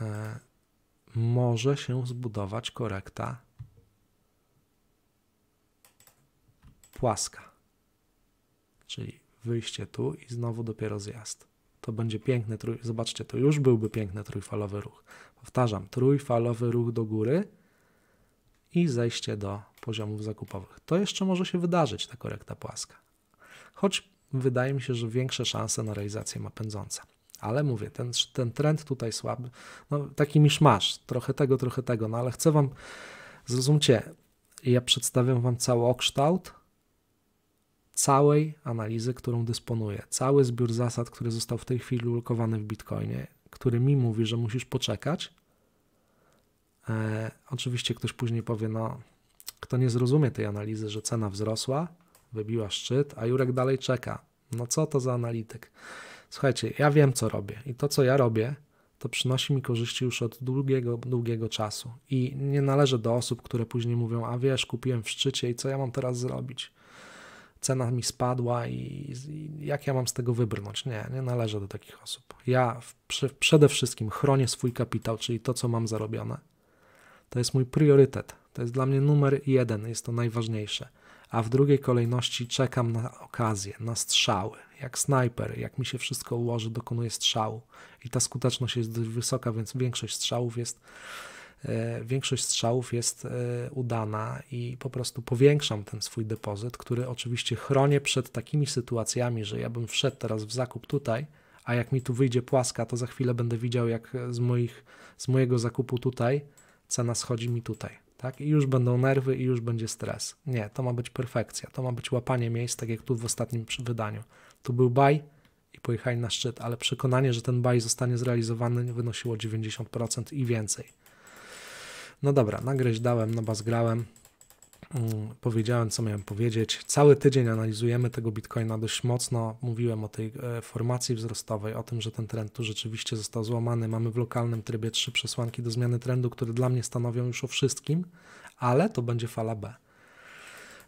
e, może się zbudować korekta płaska. Czyli wyjście tu i znowu dopiero zjazd. To będzie piękny, zobaczcie, to już byłby piękny trójfalowy ruch. Powtarzam, trójfalowy ruch do góry i zejście do poziomów zakupowych. To jeszcze może się wydarzyć, ta korekta płaska. Choć wydaje mi się, że większe szanse na realizację ma pędząca. Ale mówię, ten, ten trend tutaj słaby, no taki masz, trochę tego, trochę tego, no ale chcę Wam, zrozumcie, ja przedstawiam Wam cały okształt całej analizy, którą dysponuję, cały zbiór zasad, który został w tej chwili ulokowany w Bitcoinie, który mi mówi, że musisz poczekać. E, oczywiście ktoś później powie, no, kto nie zrozumie tej analizy, że cena wzrosła, wybiła szczyt, a Jurek dalej czeka. No co to za analityk? Słuchajcie, ja wiem, co robię i to, co ja robię, to przynosi mi korzyści już od długiego, długiego czasu. I nie należę do osób, które później mówią, a wiesz, kupiłem w szczycie i co ja mam teraz zrobić? cena mi spadła i, i, jak ja mam z tego wybrnąć? Nie, nie należę do takich osób. Ja w, przy, przede wszystkim chronię swój kapitał, czyli to, co mam zarobione. To jest mój priorytet. To jest dla mnie numer jeden, jest to najważniejsze. A w drugiej kolejności czekam na okazję, na strzały. Jak snajper, jak mi się wszystko ułoży, dokonuję strzału. I ta skuteczność jest dość wysoka, więc większość strzałów jest E, większość strzałów jest e, udana i po prostu powiększam ten swój depozyt, który oczywiście chronię przed takimi sytuacjami, że ja bym wszedł teraz w zakup tutaj, a jak mi tu wyjdzie płaska, to za chwilę będę widział, jak z, moich, z mojego zakupu tutaj cena schodzi mi tutaj. Tak? I już będą nerwy, i już będzie stres. Nie, to ma być perfekcja, to ma być łapanie miejsc, tak jak tu w ostatnim wydaniu. Tu był buy i pojechali na szczyt, ale przekonanie, że ten buy zostanie zrealizowany, wynosiło 90% i więcej. No dobra, nagryź dałem, no ba zgrałem. Mm, powiedziałem, co miałem powiedzieć. Cały tydzień analizujemy tego bitcoina dość mocno. Mówiłem o tej e, formacji wzrostowej, o tym, że ten trend tu rzeczywiście został złamany. Mamy w lokalnym trybie trzy przesłanki do zmiany trendu, które dla mnie stanowią już o wszystkim, ale to będzie fala B.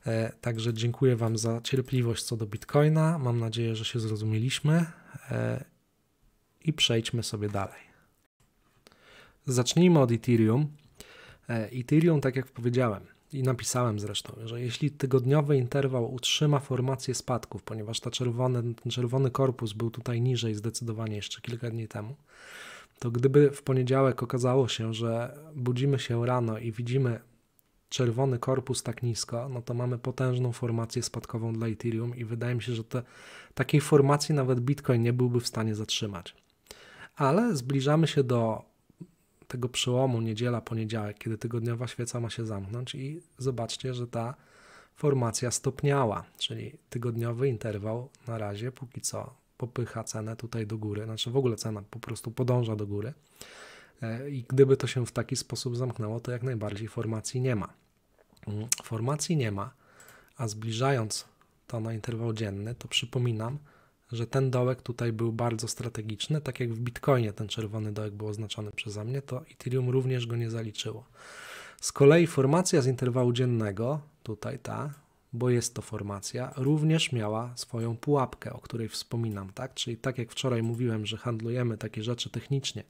E, także dziękuję Wam za cierpliwość co do bitcoina. Mam nadzieję, że się zrozumieliśmy e, i przejdźmy sobie dalej. Zacznijmy od Ethereum. E, Ethereum, tak jak powiedziałem i napisałem zresztą, że jeśli tygodniowy interwał utrzyma formację spadków, ponieważ ta czerwony, ten czerwony korpus był tutaj niżej zdecydowanie jeszcze kilka dni temu, to gdyby w poniedziałek okazało się, że budzimy się rano i widzimy czerwony korpus tak nisko, no to mamy potężną formację spadkową dla Ethereum i wydaje mi się, że te, takiej formacji nawet Bitcoin nie byłby w stanie zatrzymać. Ale zbliżamy się do tego przełomu niedziela, poniedziałek, kiedy tygodniowa świeca ma się zamknąć i zobaczcie, że ta formacja stopniała, czyli tygodniowy interwał na razie póki co popycha cenę tutaj do góry, znaczy w ogóle cena po prostu podąża do góry. E, I gdyby to się w taki sposób zamknęło, to jak najbardziej formacji nie ma. Mm, formacji nie ma, a zbliżając to na interwał dzienny, to przypominam, że ten dołek tutaj był bardzo strategiczny, tak jak w Bitcoinie ten czerwony dołek był oznaczony przeze mnie, to Ethereum również go nie zaliczyło. Z kolei formacja z interwału dziennego, tutaj ta, bo jest to formacja, również miała swoją pułapkę, o której wspominam, tak? Czyli tak jak wczoraj mówiłem, że handlujemy takie rzeczy technicznie,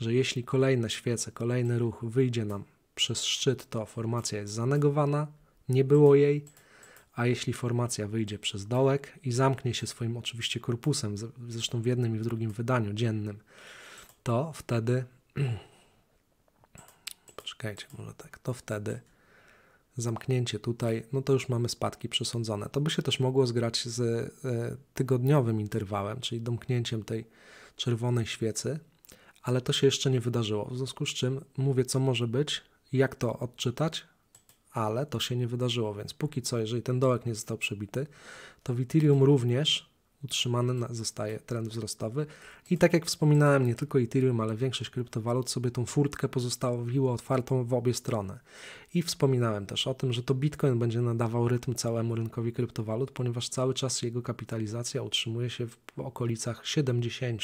że jeśli kolejne świece, kolejny ruch wyjdzie nam przez szczyt, to formacja jest zanegowana, nie było jej, a jeśli formacja wyjdzie przez dołek i zamknie się swoim oczywiście korpusem, zresztą w jednym i w drugim wydaniu dziennym, to wtedy. Poczekajcie, może tak, to wtedy zamknięcie tutaj, no to już mamy spadki przesądzone. To by się też mogło zgrać z e, tygodniowym interwałem, czyli domknięciem tej czerwonej świecy, ale to się jeszcze nie wydarzyło. W związku z czym mówię, co może być, jak to odczytać, ale to się nie wydarzyło, więc póki co, jeżeli ten dołek nie został przebity, to w Ethereum również utrzymany zostaje trend wzrostowy i tak jak wspominałem, nie tylko Ethereum, ale większość kryptowalut sobie tą furtkę pozostawiło otwartą w obie strony. I wspominałem też o tym, że to Bitcoin będzie nadawał rytm całemu rynkowi kryptowalut, ponieważ cały czas jego kapitalizacja utrzymuje się w okolicach 70.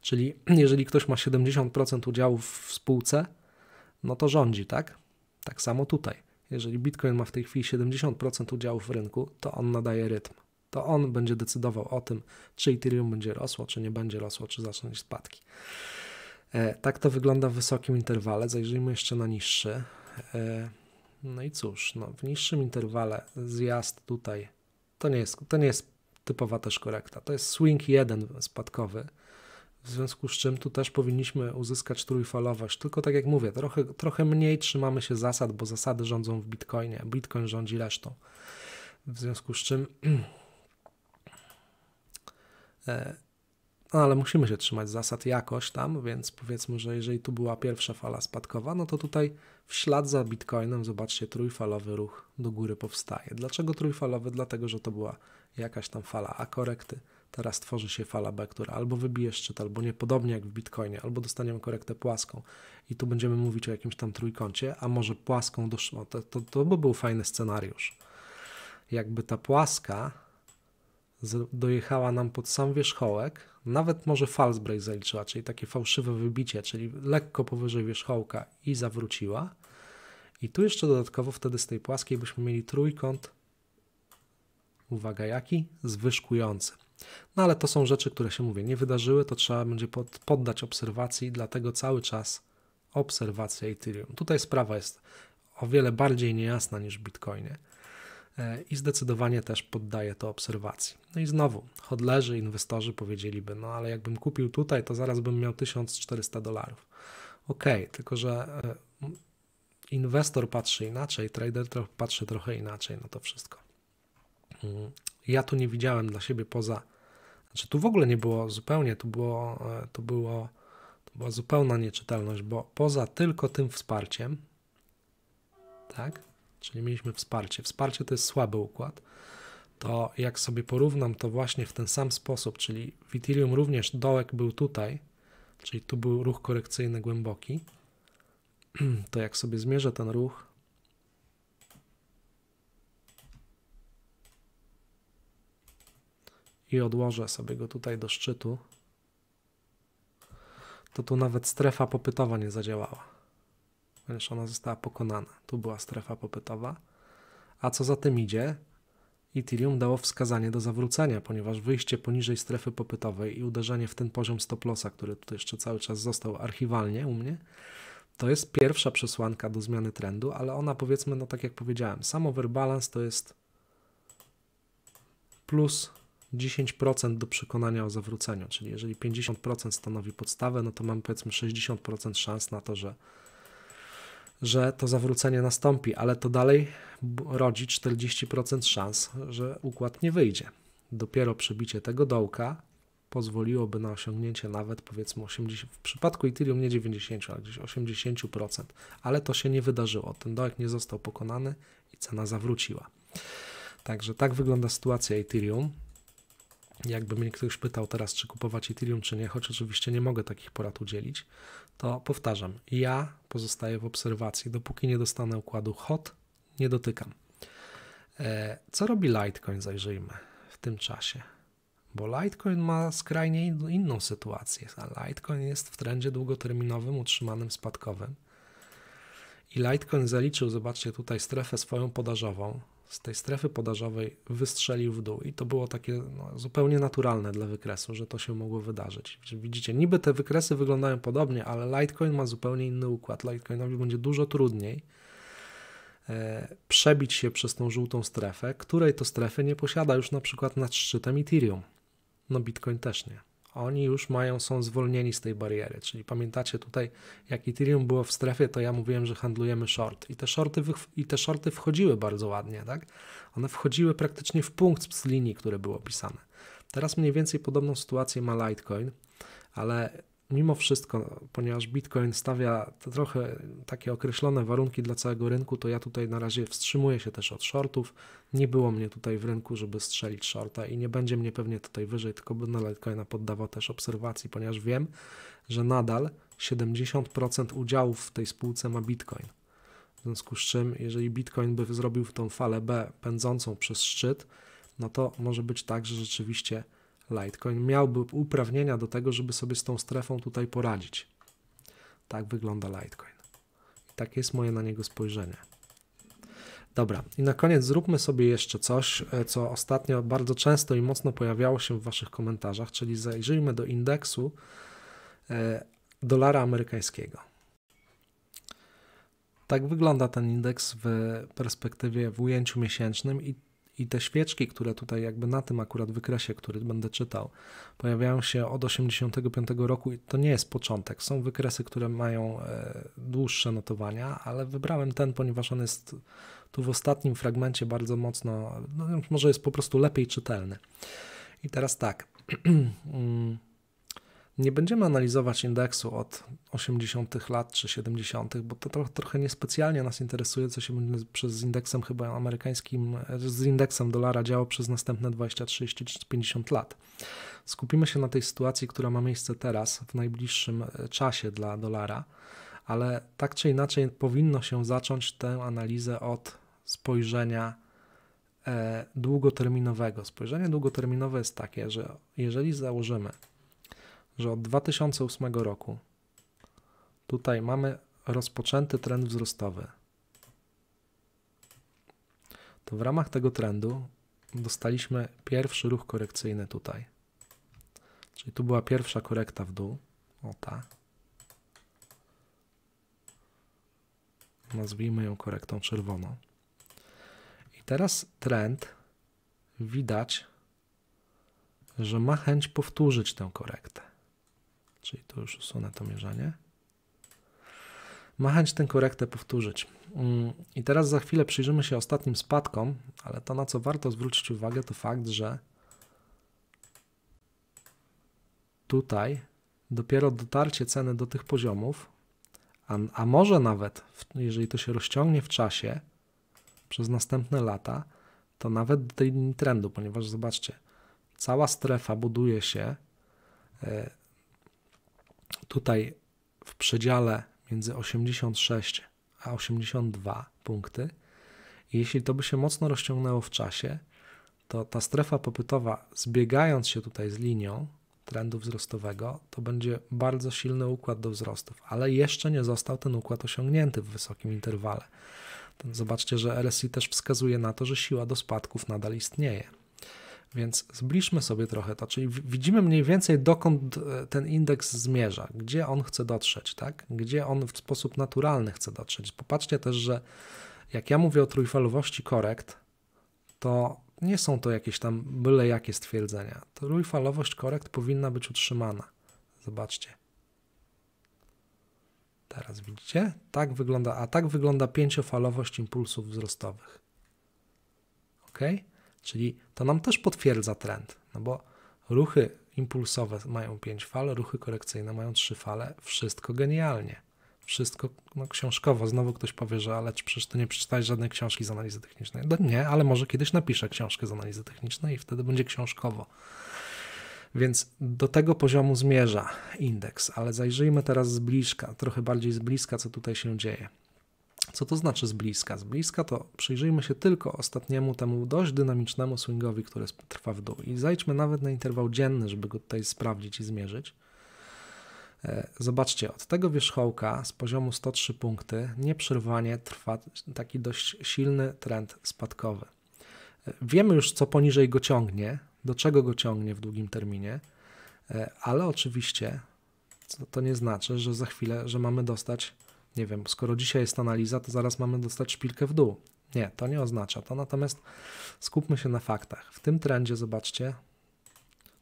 Czyli jeżeli ktoś ma 70% udziałów w spółce, no to rządzi, tak? Tak samo tutaj. Jeżeli Bitcoin ma w tej chwili 70% udziałów w rynku, to on nadaje rytm. To on będzie decydował o tym, czy Ethereum będzie rosło, czy nie będzie rosło, czy zaczną się spadki. E, tak to wygląda w wysokim interwale. Zajrzyjmy jeszcze na niższy. E, no i cóż, no, w niższym interwale zjazd tutaj to nie jest, to nie jest typowa też korekta. To jest swing jeden spadkowy w związku z czym tu też powinniśmy uzyskać trójfalowość. Tylko tak jak mówię, trochę, trochę mniej trzymamy się zasad, bo zasady rządzą w Bitcoinie. Bitcoin rządzi resztą. W związku z czym. E, no ale musimy się trzymać zasad jakoś tam, więc powiedzmy, że jeżeli tu była pierwsza fala spadkowa, no to tutaj w ślad za Bitcoinem, zobaczcie, trójfalowy ruch do góry powstaje. Dlaczego trójfalowy? Dlatego, że to była jakaś tam fala a korekty. Teraz tworzy się fala B, która albo wybije szczyt, albo niepodobnie jak w Bitcoinie, albo dostaniemy korektę płaską i tu będziemy mówić o jakimś tam trójkącie, a może płaską doszło. To, to, to by był fajny scenariusz. Jakby ta płaska dojechała nam pod sam wierzchołek, nawet może false break zaliczyła, czyli takie fałszywe wybicie, czyli lekko powyżej wierzchołka i zawróciła. I tu jeszcze dodatkowo wtedy z tej płaskiej byśmy mieli trójkąt, uwaga jaki, zwyżkujący. No ale to są rzeczy, które się mówię, nie wydarzyły, to trzeba będzie pod, poddać obserwacji, dlatego cały czas obserwacja Ethereum. Tutaj sprawa jest o wiele bardziej niejasna niż w Bitcoinie e, i zdecydowanie też poddaję to obserwacji. No i znowu, hodlerzy, inwestorzy powiedzieliby, no ale jakbym kupił tutaj, to zaraz bym miał 1400 dolarów. Ok, tylko że e, inwestor patrzy inaczej, trader patrzy trochę inaczej na to wszystko. Ja tu nie widziałem dla siebie poza. Znaczy, tu w ogóle nie było zupełnie, tu było, e, to było, to była zupełna nieczytelność, bo poza tylko tym wsparciem, tak? Czyli mieliśmy wsparcie. Wsparcie to jest słaby układ. To jak sobie porównam to właśnie w ten sam sposób, czyli w Ethereum również dołek był tutaj, czyli tu był ruch korekcyjny głęboki, to jak sobie zmierzę ten ruch, i odłożę sobie go tutaj do szczytu, to tu nawet strefa popytowa nie zadziałała, ponieważ ona została pokonana. Tu była strefa popytowa. A co za tym idzie, Ethereum dało wskazanie do zawrócenia, ponieważ wyjście poniżej strefy popytowej i uderzenie w ten poziom stop który tutaj jeszcze cały czas został archiwalnie u mnie, to jest pierwsza przesłanka do zmiany trendu, ale ona powiedzmy, no tak jak powiedziałem, samo overbalance to jest plus 10% do przekonania o zawróceniu, czyli jeżeli 50% stanowi podstawę, no to mamy powiedzmy 60% szans na to, że, że to zawrócenie nastąpi, ale to dalej rodzi 40% szans, że układ nie wyjdzie. Dopiero przebicie tego dołka pozwoliłoby na osiągnięcie nawet powiedzmy 80, w przypadku Ethereum nie 90, ale gdzieś 80%, ale to się nie wydarzyło. Ten dołek nie został pokonany i cena zawróciła. Także tak wygląda sytuacja Ethereum jakby mnie ktoś pytał teraz, czy kupować Ethereum, czy nie, choć oczywiście nie mogę takich porad udzielić, to powtarzam, ja pozostaję w obserwacji. Dopóki nie dostanę układu HOT, nie dotykam. E, co robi Litecoin, zajrzyjmy w tym czasie? Bo Litecoin ma skrajnie inną sytuację. A Litecoin jest w trendzie długoterminowym, utrzymanym, spadkowym. I Litecoin zaliczył, zobaczcie tutaj, strefę swoją podażową z tej strefy podażowej wystrzelił w dół. I to było takie no, zupełnie naturalne dla wykresu, że to się mogło wydarzyć. Widzicie, niby te wykresy wyglądają podobnie, ale Litecoin ma zupełnie inny układ. Litecoinowi będzie dużo trudniej e, przebić się przez tą żółtą strefę, której to strefy nie posiada już na przykład nad szczytem Ethereum. No Bitcoin też nie oni już mają, są zwolnieni z tej bariery. Czyli pamiętacie tutaj, jak Ethereum było w strefie, to ja mówiłem, że handlujemy short. I te shorty, i te shorty wchodziły bardzo ładnie, tak? One wchodziły praktycznie w punkt z linii, które było opisane. Teraz mniej więcej podobną sytuację ma Litecoin, ale mimo wszystko, no, ponieważ Bitcoin stawia trochę takie określone warunki dla całego rynku, to ja tutaj na razie wstrzymuję się też od shortów. Nie było mnie tutaj w rynku, żeby strzelić shorta i nie będzie mnie pewnie tutaj wyżej, tylko będę Litecoina poddawał też obserwacji, ponieważ wiem, że nadal 70% udziałów w tej spółce ma Bitcoin. W związku z czym, jeżeli Bitcoin by zrobił tą falę B pędzącą przez szczyt, no to może być tak, że rzeczywiście Litecoin miałby uprawnienia do tego, żeby sobie z tą strefą tutaj poradzić. Tak wygląda Litecoin. I takie jest moje na niego spojrzenie. Dobra, i na koniec zróbmy sobie jeszcze coś, e, co ostatnio bardzo często i mocno pojawiało się w Waszych komentarzach, czyli zajrzyjmy do indeksu e, dolara amerykańskiego. Tak wygląda ten indeks w perspektywie w ujęciu miesięcznym i i te świeczki, które tutaj jakby na tym akurat wykresie, który będę czytał, pojawiają się od 85 roku i to nie jest początek. Są wykresy, które mają e, dłuższe notowania, ale wybrałem ten, ponieważ on jest tu w ostatnim fragmencie bardzo mocno, no, może jest po prostu lepiej czytelny. I teraz tak. Mm. Nie będziemy analizować indeksu od 80. lat czy 70., bo to trochę, trochę niespecjalnie nas interesuje, co się będzie przez indeksem chyba amerykańskim, e, z indeksem dolara działo przez następne 20, 30 czy 50 lat. Skupimy się na tej sytuacji, która ma miejsce teraz, w najbliższym e, czasie dla dolara, ale tak czy inaczej powinno się zacząć tę analizę od spojrzenia e, długoterminowego. Spojrzenie długoterminowe jest takie, że jeżeli założymy, że od 2008 roku tutaj mamy rozpoczęty trend wzrostowy. To w ramach tego trendu dostaliśmy pierwszy ruch korekcyjny tutaj. Czyli tu była pierwsza korekta w dół. O ta. Nazwijmy ją korektą czerwoną. I teraz trend widać, że ma chęć powtórzyć tę korektę. Czyli to już usunę to mierzenie. Ma chęć tę korektę powtórzyć. Mm, I teraz za chwilę przyjrzymy się ostatnim spadkom, ale to na co warto zwrócić uwagę to fakt, że tutaj dopiero dotarcie ceny do tych poziomów, a, a może nawet, jeżeli to się rozciągnie w czasie przez następne lata, to nawet do tej linii trendu, ponieważ zobaczcie, cała strefa buduje się e, tutaj w przedziale między 86 a 82 punkty. jeśli to by się mocno rozciągnęło w czasie, to ta strefa popytowa, zbiegając się tutaj z linią trendu wzrostowego, to będzie bardzo silny układ do wzrostów, ale jeszcze nie został ten układ osiągnięty w wysokim interwale. Zobaczcie, że RSI też wskazuje na to, że siła do spadków nadal istnieje. Więc zbliżmy sobie trochę to, czyli widzimy mniej więcej dokąd e, ten indeks zmierza, gdzie on chce dotrzeć, tak? gdzie on w sposób naturalny chce dotrzeć. Popatrzcie też, że jak ja mówię o trójfalowości korekt, to nie są to jakieś tam byle jakie stwierdzenia. Trójfalowość korekt powinna być utrzymana. Zobaczcie. Teraz widzicie? Tak wygląda, a tak wygląda pięciofalowość impulsów wzrostowych. OK? Czyli to nam też potwierdza trend, no bo ruchy impulsowe mają 5 fal, ruchy korekcyjne mają 3 fale, wszystko genialnie. Wszystko no, książkowo. Znowu ktoś powie, że ale czy przecież ty nie przeczytałeś żadnej książki z analizy technicznej? No, nie, ale może kiedyś napiszę książkę z analizy technicznej i wtedy będzie książkowo. Więc do tego poziomu zmierza indeks, ale zajrzyjmy teraz z bliska, trochę bardziej z bliska, co tutaj się dzieje. Co to znaczy z bliska? Z bliska to przyjrzyjmy się tylko ostatniemu temu dość dynamicznemu swingowi, który trwa w dół i zajdźmy nawet na interwał dzienny, żeby go tutaj sprawdzić i zmierzyć. E, zobaczcie, od tego wierzchołka z poziomu 103 punkty nieprzerwanie trwa taki dość silny trend spadkowy. E, wiemy już, co poniżej go ciągnie, do czego go ciągnie w długim terminie, e, ale oczywiście to nie znaczy, że za chwilę, że mamy dostać nie wiem, skoro dzisiaj jest analiza, to zaraz mamy dostać szpilkę w dół. Nie, to nie oznacza to. Natomiast skupmy się na faktach. W tym trendzie, zobaczcie,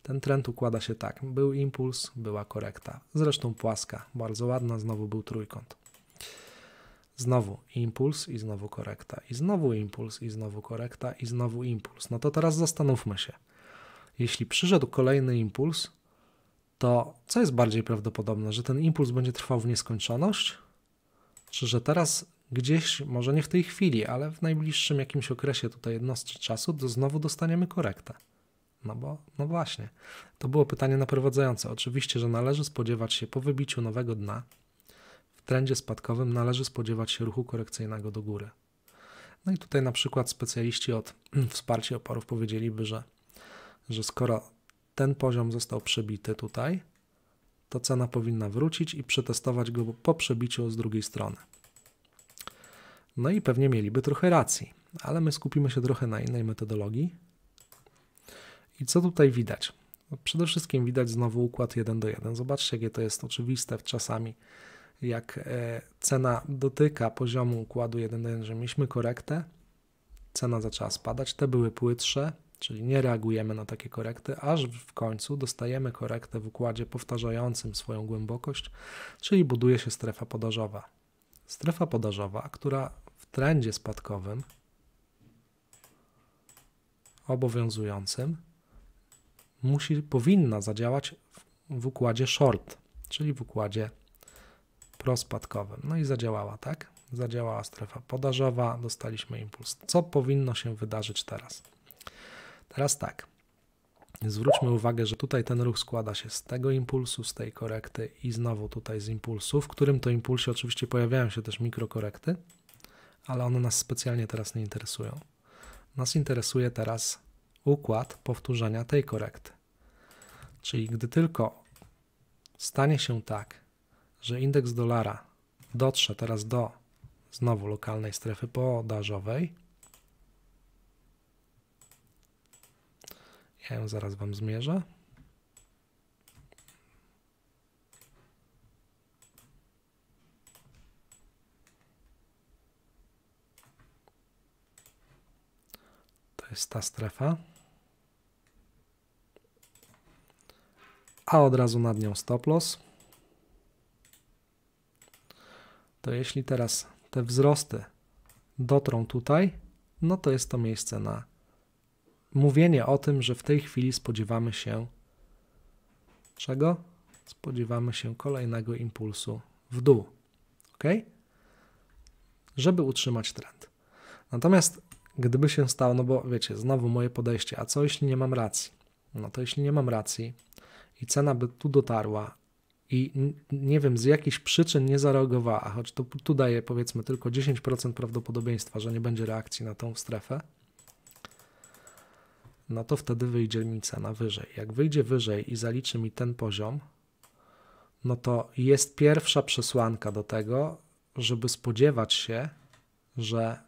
ten trend układa się tak. Był impuls, była korekta. Zresztą płaska, bardzo ładna, znowu był trójkąt. Znowu impuls i znowu korekta, i znowu impuls, i znowu korekta, i znowu impuls. No to teraz zastanówmy się. Jeśli przyszedł kolejny impuls, to co jest bardziej prawdopodobne, że ten impuls będzie trwał w nieskończoność, czy znaczy, że teraz gdzieś, może nie w tej chwili, ale w najbliższym jakimś okresie tutaj jednostki czasu, to znowu dostaniemy korektę. No bo, no właśnie, to było pytanie naprowadzające. Oczywiście, że należy spodziewać się po wybiciu nowego dna, w trendzie spadkowym należy spodziewać się ruchu korekcyjnego do góry. No i tutaj na przykład specjaliści od wsparcia oporów powiedzieliby, że, że skoro ten poziom został przebity tutaj, to cena powinna wrócić i przetestować go po przebiciu z drugiej strony. No i pewnie mieliby trochę racji, ale my skupimy się trochę na innej metodologii. I co tutaj widać? No, przede wszystkim widać znowu układ 1 do 1. Zobaczcie, jakie to jest oczywiste czasami, jak e, cena dotyka poziomu układu 1 do 1, że mieliśmy korektę, cena zaczęła spadać, te były płytsze, Czyli nie reagujemy na takie korekty, aż w końcu dostajemy korektę w układzie powtarzającym swoją głębokość, czyli buduje się strefa podażowa. Strefa podażowa, która w trendzie spadkowym obowiązującym musi, powinna zadziałać w układzie short, czyli w układzie prospadkowym. No i zadziałała, tak? Zadziałała strefa podażowa, dostaliśmy impuls. Co powinno się wydarzyć teraz? Teraz tak. Zwróćmy uwagę, że tutaj ten ruch składa się z tego impulsu, z tej korekty i znowu tutaj z impulsu, w którym to impulsie oczywiście pojawiają się też mikrokorekty, ale one nas specjalnie teraz nie interesują. Nas interesuje teraz układ powtórzenia tej korekty. Czyli gdy tylko stanie się tak, że indeks dolara dotrze teraz do znowu lokalnej strefy podażowej, Ja ją zaraz Wam zmierzę. To jest ta strefa. A od razu nad nią stop loss. To jeśli teraz te wzrosty dotrą tutaj, no to jest to miejsce na mówienie o tym, że w tej chwili spodziewamy się czego? Spodziewamy się kolejnego impulsu w dół. Ok? Żeby utrzymać trend. Natomiast gdyby się stało, no bo wiecie, znowu moje podejście, a co jeśli nie mam racji? No to jeśli nie mam racji i cena by tu dotarła i nie wiem, z jakichś przyczyn nie zareagowała, choć to tu daje powiedzmy tylko 10% prawdopodobieństwa, że nie będzie reakcji na tą strefę, no to wtedy wyjdzie mi cena wyżej. Jak wyjdzie wyżej i zaliczy mi ten poziom, no to jest pierwsza przesłanka do tego, żeby spodziewać się, że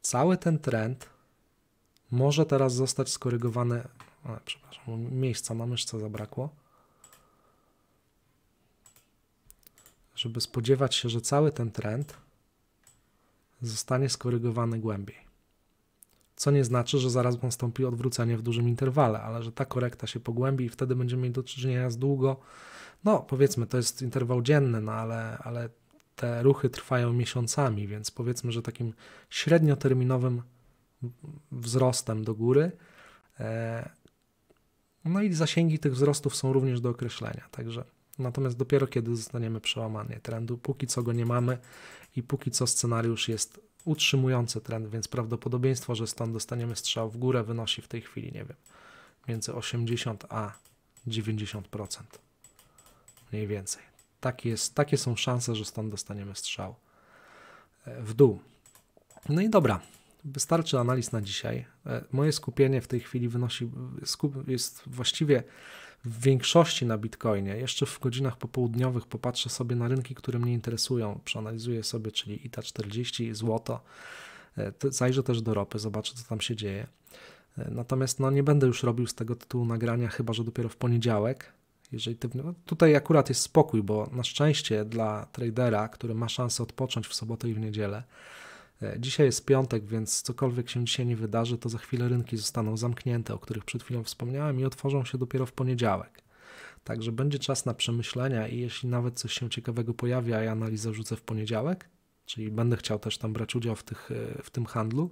cały ten trend może teraz zostać skorygowany. O, e, przepraszam, miejsca na myszce zabrakło. Żeby spodziewać się, że cały ten trend zostanie skorygowany głębiej co nie znaczy, że zaraz nastąpi odwrócenie w dużym interwale, ale że ta korekta się pogłębi i wtedy będziemy mieli do czynienia z długo, no powiedzmy, to jest interwał dzienny, no ale, ale te ruchy trwają miesiącami, więc powiedzmy, że takim średnioterminowym wzrostem do góry. E, no i zasięgi tych wzrostów są również do określenia, także natomiast dopiero kiedy zostaniemy przełamanie trendu, póki co go nie mamy i póki co scenariusz jest utrzymujący trend, więc prawdopodobieństwo, że stąd dostaniemy strzał w górę wynosi w tej chwili, nie wiem, między 80 a 90%. Mniej więcej. Tak jest, takie są szanse, że stąd dostaniemy strzał e, w dół. No i dobra, wystarczy analiz na dzisiaj. E, moje skupienie w tej chwili wynosi, jest właściwie w większości na Bitcoinie. Jeszcze w godzinach popołudniowych popatrzę sobie na rynki, które mnie interesują, przeanalizuję sobie, czyli ITA 40, złoto. E, zajrzę też do ropy, zobaczę, co tam się dzieje. E, natomiast no, nie będę już robił z tego tytułu nagrania, chyba że dopiero w poniedziałek. Jeżeli ty, no, tutaj akurat jest spokój, bo na szczęście dla tradera, który ma szansę odpocząć w sobotę i w niedzielę, E, dzisiaj jest piątek, więc cokolwiek się dzisiaj nie wydarzy, to za chwilę rynki zostaną zamknięte, o których przed chwilą wspomniałem, i otworzą się dopiero w poniedziałek. Także będzie czas na przemyślenia i jeśli nawet coś się ciekawego pojawia, a ja analizę rzucę w poniedziałek, czyli będę chciał też tam brać udział w, tych, e, w tym handlu,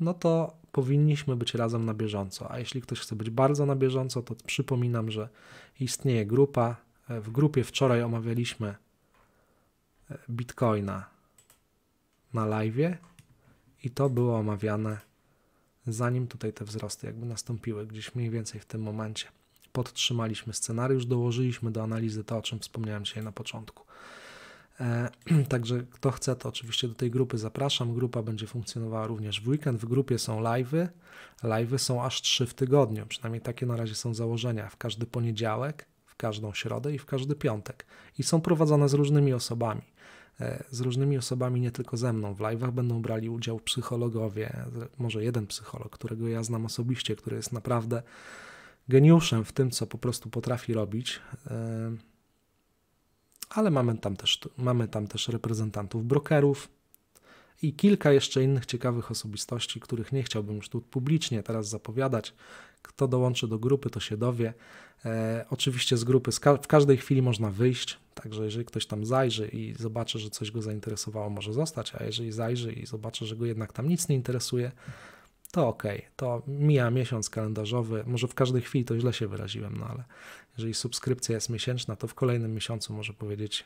no to powinniśmy być razem na bieżąco. A jeśli ktoś chce być bardzo na bieżąco, to przypominam, że istnieje grupa. E, w grupie wczoraj omawialiśmy Bitcoina, na live i to było omawiane zanim tutaj te wzrosty jakby nastąpiły, gdzieś mniej więcej w tym momencie. Podtrzymaliśmy scenariusz, dołożyliśmy do analizy to, o czym wspomniałem dzisiaj na początku. E, także kto chce, to oczywiście do tej grupy zapraszam. Grupa będzie funkcjonowała również w weekend. W grupie są live'y. Live'y są aż trzy w tygodniu, przynajmniej takie na razie są założenia. W każdy poniedziałek, w każdą środę i w każdy piątek. I są prowadzone z różnymi osobami. E, z różnymi osobami, nie tylko ze mną. W live'ach będą brali udział psychologowie, może jeden psycholog, którego ja znam osobiście, który jest naprawdę geniuszem w tym, co po prostu potrafi robić. E, ale mamy tam też, mamy tam też reprezentantów brokerów i kilka jeszcze innych ciekawych osobistości, których nie chciałbym już tu publicznie teraz zapowiadać, kto dołączy do grupy, to się dowie. E, oczywiście z grupy ka w każdej chwili można wyjść, także jeżeli ktoś tam zajrzy i zobaczy, że coś go zainteresowało, może zostać, a jeżeli zajrzy i zobaczy, że go jednak tam nic nie interesuje, to ok, to mija miesiąc kalendarzowy, może w każdej chwili to źle się wyraziłem, no ale jeżeli subskrypcja jest miesięczna, to w kolejnym miesiącu może powiedzieć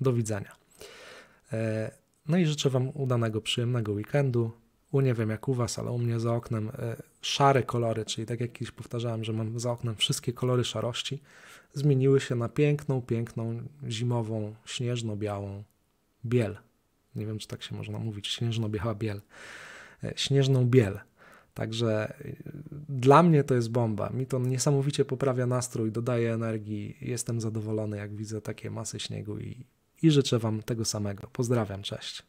do widzenia. E, no i życzę Wam udanego, przyjemnego weekendu u nie wiem jak u was, ale u mnie za oknem e, szare kolory, czyli tak jak kiedyś powtarzałem, że mam za oknem wszystkie kolory szarości, zmieniły się na piękną, piękną, zimową, śnieżno-białą biel. Nie wiem, czy tak się można mówić, śnieżno-biała biel. E, śnieżną biel. Także e, dla mnie to jest bomba. Mi to niesamowicie poprawia nastrój, dodaje energii. Jestem zadowolony, jak widzę takie masy śniegu i, i życzę Wam tego samego. Pozdrawiam, cześć.